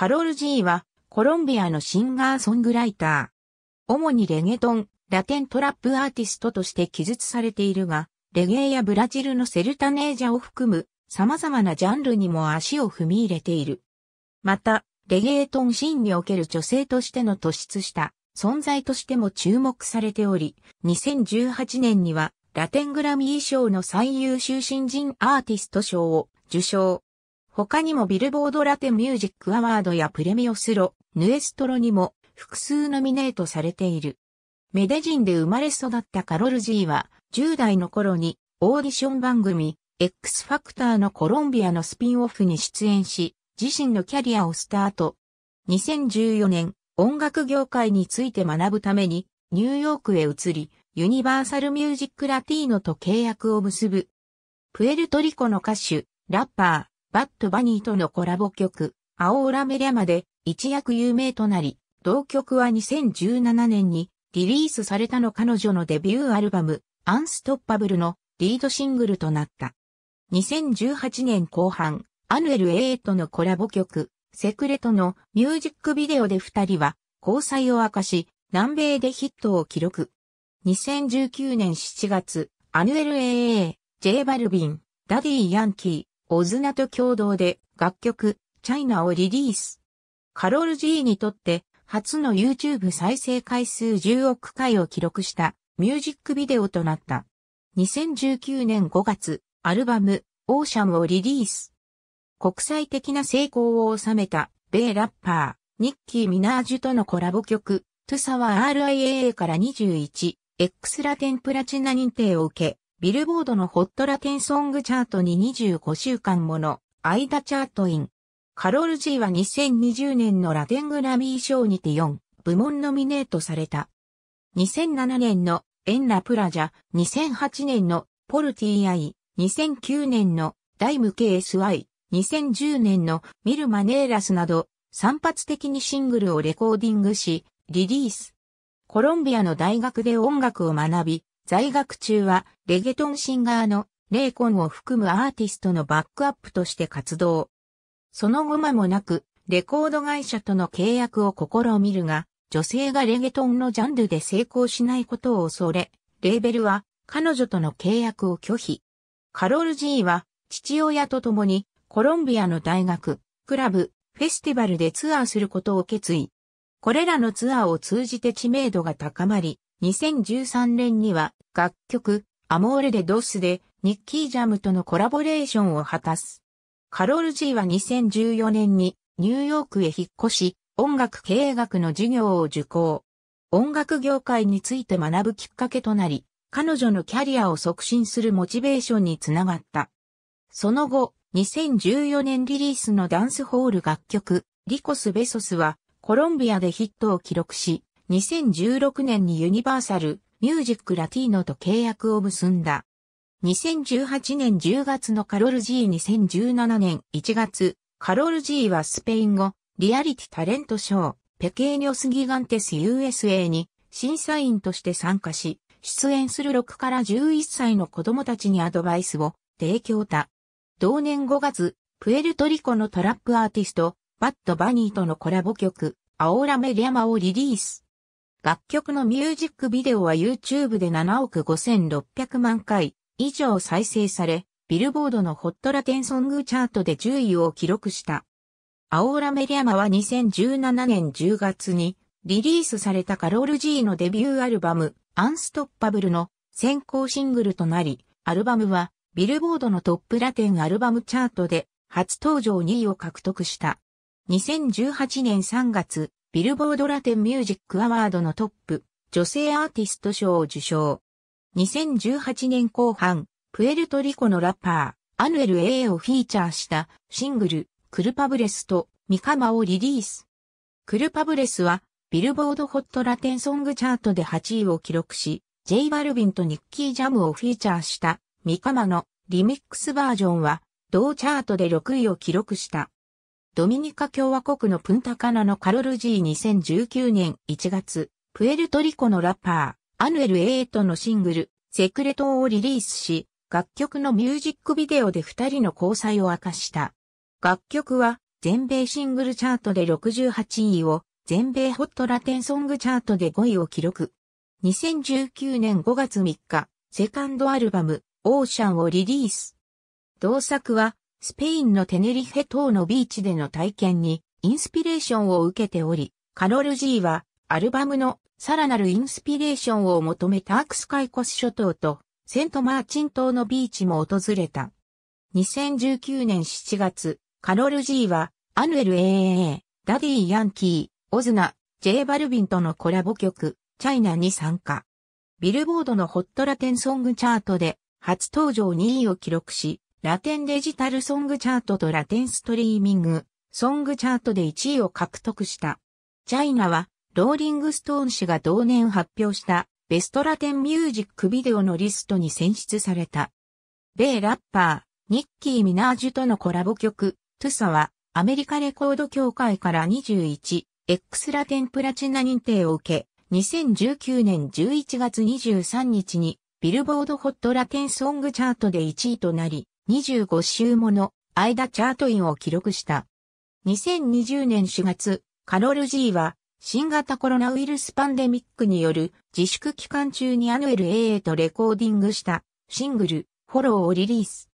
カロル・ジーは、コロンビアのシンガーソングライター。主にレゲトン、ラテントラップアーティストとして記述されているが、レゲエやブラジルのセルタネージャを含む様々なジャンルにも足を踏み入れている。また、レゲエトンシーンにおける女性としての突出した存在としても注目されており、2018年にはラテングラミー賞の最優秀新人アーティスト賞を受賞。他にもビルボードラテミュージックアワードやプレミオスロ、ヌエストロにも複数ノミネートされている。メデジンで生まれ育ったカロルジーは10代の頃にオーディション番組 X ファクターのコロンビアのスピンオフに出演し自身のキャリアをスタート。2014年音楽業界について学ぶためにニューヨークへ移りユニバーサルミュージックラティーノと契約を結ぶ。プエルトリコの歌手、ラッパー、バッドバニーとのコラボ曲、アオーラメリャまで一躍有名となり、同曲は2017年にリリースされたの彼女のデビューアルバム、アンストッパブルのリードシングルとなった。2018年後半、アヌエル・エイトのコラボ曲、セクレトのミュージックビデオで二人は交際を明かし、南米でヒットを記録。2019年7月、アヌエル AA、J バルビン、ダディ・ヤンキー、オズナと共同で楽曲、チャイナをリリース。カロル G にとって初の YouTube 再生回数10億回を記録したミュージックビデオとなった。2019年5月、アルバム、オーシャンをリリース。国際的な成功を収めた、米ラッパー、ニッキー・ミナージュとのコラボ曲、トゥサワ RIAA から 21X ラテンプラチナ認定を受け、ビルボードのホットラテンソングチャートに25週間もの間チャートイン。カロル G は2020年のラテングラミー賞にて4部門ノミネートされた。2007年のエンラプラジャ、2008年のポルティーアイ、2009年のダイム KSY、2010年のミルマネーラスなど散発的にシングルをレコーディングし、リリース。コロンビアの大学で音楽を学び、在学中はレゲトンシンガーのレイコンを含むアーティストのバックアップとして活動。その後間もなくレコード会社との契約を試みるが、女性がレゲトンのジャンルで成功しないことを恐れ、レーベルは彼女との契約を拒否。カロルジーは父親と共にコロンビアの大学、クラブ、フェスティバルでツアーすることを決意。これらのツアーを通じて知名度が高まり、2013年には楽曲アモーレ・デ・ドスでニッキー・ジャムとのコラボレーションを果たす。カロル・ジーは2014年にニューヨークへ引っ越し音楽経営学の授業を受講。音楽業界について学ぶきっかけとなり、彼女のキャリアを促進するモチベーションにつながった。その後、2014年リリースのダンスホール楽曲、リコス・ベソスはコロンビアでヒットを記録し、2016年にユニバーサル、ミュージックラティーノと契約を結んだ。2018年10月のカロルジー2 0 1 7年1月、カロルジーはスペイン語、リアリティタレントショー、ペケーニョスギガンテス USA に審査員として参加し、出演する6から11歳の子供たちにアドバイスを提供た。同年5月、プエルトリコのトラップアーティスト、バッド・バニーとのコラボ曲、アオラメリアマをリリース。楽曲のミュージックビデオは YouTube で7億5600万回以上再生され、ビルボードのホットラテンソングチャートで10位を記録した。アオーラメリアマは2017年10月にリリースされたカロール G のデビューアルバムアンストッパブルの先行シングルとなり、アルバムはビルボードのトップラテンアルバムチャートで初登場2位を獲得した。2018年3月、ビルボードラテンミュージックアワードのトップ、女性アーティスト賞を受賞。2018年後半、プエルトリコのラッパー、アヌエル A をフィーチャーしたシングル、クルパブレスとミカマをリリース。クルパブレスは、ビルボードホットラテンソングチャートで8位を記録し、ジェイ・バルビンとニッキージャムをフィーチャーしたミカマのリミックスバージョンは、同チャートで6位を記録した。ドミニカ共和国のプンタカナのカロルジー2 0 1 9年1月、プエルトリコのラッパー、アヌエル・エイトのシングル、セクレトをリリースし、楽曲のミュージックビデオで二人の交際を明かした。楽曲は、全米シングルチャートで68位を、全米ホットラテンソングチャートで5位を記録。2019年5月3日、セカンドアルバム、オーシャンをリリース。同作は、スペインのテネリフェ島のビーチでの体験にインスピレーションを受けており、カロルジーはアルバムのさらなるインスピレーションを求めタークスカイコス諸島とセントマーチン島のビーチも訪れた。2019年7月、カロルジーはアヌエル AAA、ダディ・ヤンキー、オズナ、J バルビンとのコラボ曲、チャイナに参加。ビルボードのホットラテンソングチャートで初登場2位を記録し、ラテンデジタルソングチャートとラテンストリーミング、ソングチャートで1位を獲得した。チャイナは、ローリングストーン氏が同年発表したベストラテンミュージックビデオのリストに選出された。米ラッパー、ニッキー・ミナージュとのコラボ曲、トゥサは、アメリカレコード協会から 21X ラテンプラチナ認定を受け、2019年11月23日にビルボードホットラテンソングチャートで1位となり、25週もの間チャートインを記録した。2020年4月、カロル G は新型コロナウイルスパンデミックによる自粛期間中にアヌエル AA とレコーディングしたシングル、フォローをリリース。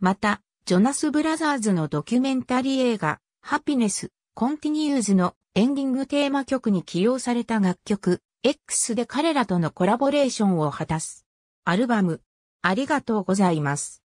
また、ジョナス・ブラザーズのドキュメンタリー映画、ハピネス、コンティニューズのエンディングテーマ曲に起用された楽曲、X で彼らとのコラボレーションを果たす。アルバム、ありがとうございます。